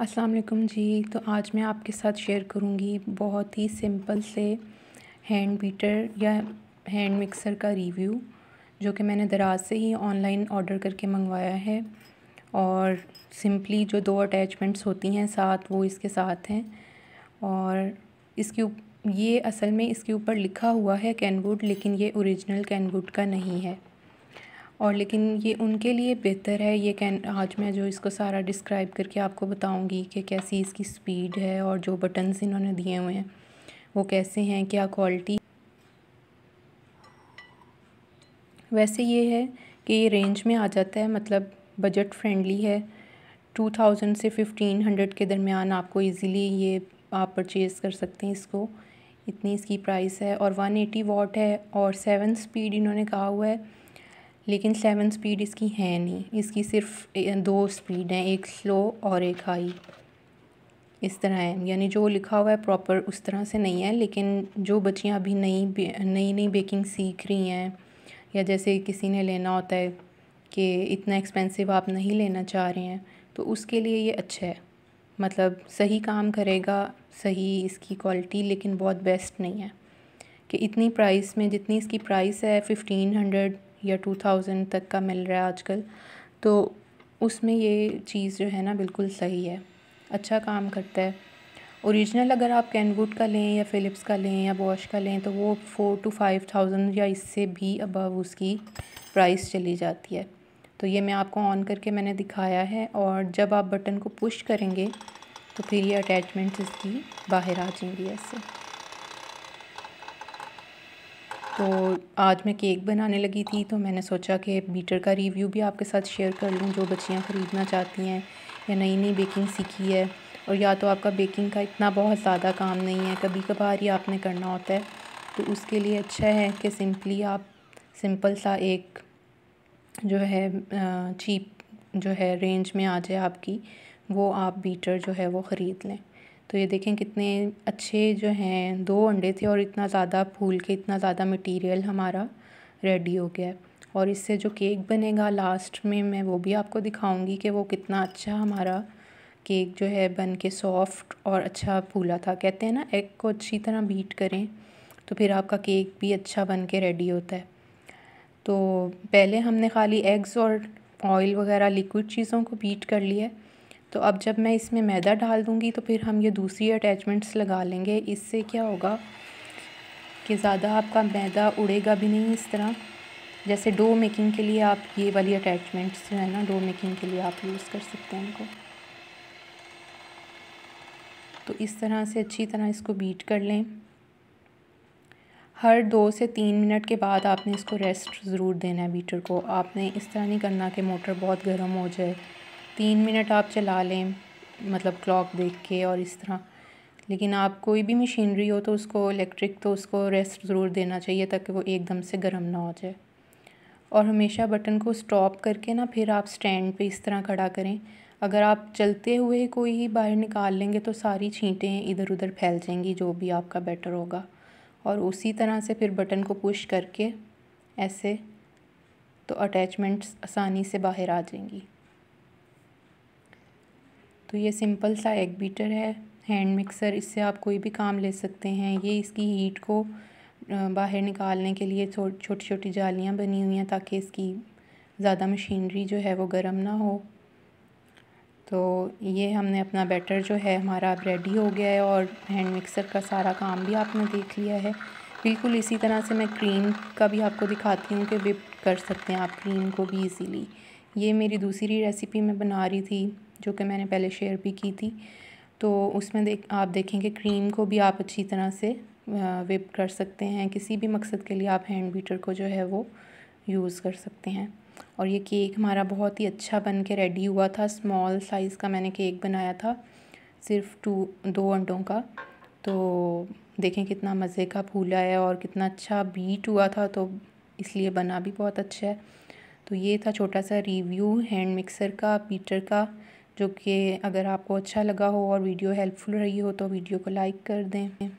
अस्सलाम वालेकुम जी तो आज मैं आपके साथ शेयर करूँगी बहुत ही सिंपल से हैंड बीटर या हैंड मिक्सर का रिव्यू जो कि मैंने दराज से ही ऑनलाइन ऑर्डर करके मंगवाया है और सिंपली जो दो अटैचमेंट्स होती हैं साथ वो इसके साथ हैं और इसके ये असल में इसके ऊपर लिखा हुआ है कैनवुड लेकिन ये ओरिजिनल कैनवुड का नहीं है और लेकिन ये उनके लिए बेहतर है ये कैन आज मैं जो इसको सारा डिस्क्राइब करके आपको बताऊंगी कि कैसी इसकी स्पीड है और जो बटन्स इन्होंने दिए हुए हैं वो कैसे हैं क्या क्वालिटी वैसे ये है कि ये रेंज में आ जाता है मतलब बजट फ्रेंडली है टू थाउजेंड से फिफ्टीन हंड्रेड के दरमियान आपको इजीली ये आप परचेज़ कर सकते हैं इसको इतनी इसकी प्राइस है और वन एटी वॉट है और सेवन स्पीड इन्होंने कहा हुआ है लेकिन सेवन स्पीड इसकी है नहीं इसकी सिर्फ दो स्पीड हैं एक स्लो और एक हाई इस तरह है यानी जो लिखा हुआ है प्रॉपर उस तरह से नहीं है लेकिन जो बच्चियाँ अभी नई नई नई बेकिंग सीख रही हैं या जैसे किसी ने लेना होता है कि इतना एक्सपेंसिव आप नहीं लेना चाह रहे हैं तो उसके लिए ये अच्छा है मतलब सही काम करेगा सही इसकी क्वालिटी लेकिन बहुत बेस्ट नहीं है कि इतनी प्राइस में जितनी इसकी प्राइस है फिफ्टीन हंड्रेड या टू थाउजेंड तक का मिल रहा है आजकल तो उसमें ये चीज़ जो है ना बिल्कुल सही है अच्छा काम करता है ओरिजिनल अगर आप कैनवुड का लें या फ़िलिप्स का लें या बॉश का लें तो वो फ़ोर टू फाइव थाउजेंड या इससे भी अबव उसकी प्राइस चली जाती है तो ये मैं आपको ऑन करके मैंने दिखाया है और जब आप बटन को पुश करेंगे तो फिर ये अटैचमेंट्स इसकी बाहर आ जाएंगी ऐसे तो आज मैं केक बनाने लगी थी तो मैंने सोचा कि बीटर का रिव्यू भी आपके साथ शेयर कर लूँ जो बच्चियाँ ख़रीदना चाहती हैं या नई नई बेकिंग सीखी है और या तो आपका बेकिंग का इतना बहुत ज़्यादा काम नहीं है कभी कभार ही आपने करना होता है तो उसके लिए अच्छा है कि सिंपली आप सिंपल सा एक जो है चीप जो है रेंज में आ जाए आपकी वो आप बीटर जो है वो ख़रीद लें तो ये देखें कितने अच्छे जो हैं दो अंडे थे और इतना ज़्यादा फूल के इतना ज़्यादा मटेरियल हमारा रेडी हो गया है और इससे जो केक बनेगा लास्ट में मैं वो भी आपको दिखाऊंगी कि वो कितना अच्छा हमारा केक जो है बन के सॉफ्ट और अच्छा फूला था कहते हैं ना एग को अच्छी तरह बीट करें तो फिर आपका केक भी अच्छा बन के रेडी होता है तो पहले हमने खाली एग्स और ऑयल वगैरह लिक्विड चीज़ों को बीट कर लिया तो अब जब मैं इसमें मैदा डाल दूँगी तो फिर हम ये दूसरी अटैचमेंट्स लगा लेंगे इससे क्या होगा कि ज़्यादा आपका मैदा उड़ेगा भी नहीं इस तरह जैसे डो मेकिंग के लिए आप ये वाली अटैचमेंट्स जो है ना डो मेकिंग के लिए आप यूज़ कर सकते हैं इनको तो इस तरह से अच्छी तरह इसको बीट कर लें हर दो से तीन मिनट के बाद आपने इसको रेस्ट ज़रूर देना है बीटर को आपने इस तरह नहीं करना कि मोटर बहुत गर्म हो जाए तीन मिनट आप चला लें मतलब क्लॉक देख के और इस तरह लेकिन आप कोई भी मशीनरी हो तो उसको इलेक्ट्रिक तो उसको रेस्ट ज़रूर देना चाहिए ताकि वो एकदम से गर्म ना हो जाए और हमेशा बटन को स्टॉप करके ना फिर आप स्टैंड पे इस तरह खड़ा करें अगर आप चलते हुए कोई ही बाहर निकाल लेंगे तो सारी छींटें इधर उधर फैल जाएंगी जो भी आपका बेटर होगा और उसी तरह से फिर बटन को पुश करके ऐसे तो अटैचमेंट्स आसानी से बाहर आ जाएंगी तो ये सिंपल सा एग बीटर है हैंड मिक्सर इससे आप कोई भी काम ले सकते हैं ये इसकी हीट को बाहर निकालने के लिए छोटी छोटी जालियाँ बनी हुई हैं ताकि इसकी ज़्यादा मशीनरी जो है वो गर्म ना हो तो ये हमने अपना बैटर जो है हमारा अब रेडी हो गया है और हैंड मिक्सर का सारा काम भी आपने देख लिया है बिल्कुल इसी तरह से मैं क्रीम का भी आपको दिखाती हूँ कि विप कर सकते हैं आप क्रीम को भी इजीली ये मेरी दूसरी रेसिपी मैं बना रही थी जो कि मैंने पहले शेयर भी की थी तो उसमें देख आप देखेंगे क्रीम को भी आप अच्छी तरह से विप कर सकते हैं किसी भी मकसद के लिए आप हैंड बीटर को जो है वो यूज़ कर सकते हैं और ये केक हमारा बहुत ही अच्छा बन के रेडी हुआ था स्मॉल साइज़ का मैंने केक बनाया था सिर्फ टू दो अंडों का तो देखें कितना मज़े का फूला है और कितना अच्छा बीट हुआ था तो इसलिए बना भी बहुत अच्छा है तो ये था छोटा सा रिव्यू हैंड मिक्सर का बीटर का जो कि अगर आपको अच्छा लगा हो और वीडियो हेल्पफुल रही हो तो वीडियो को लाइक कर दें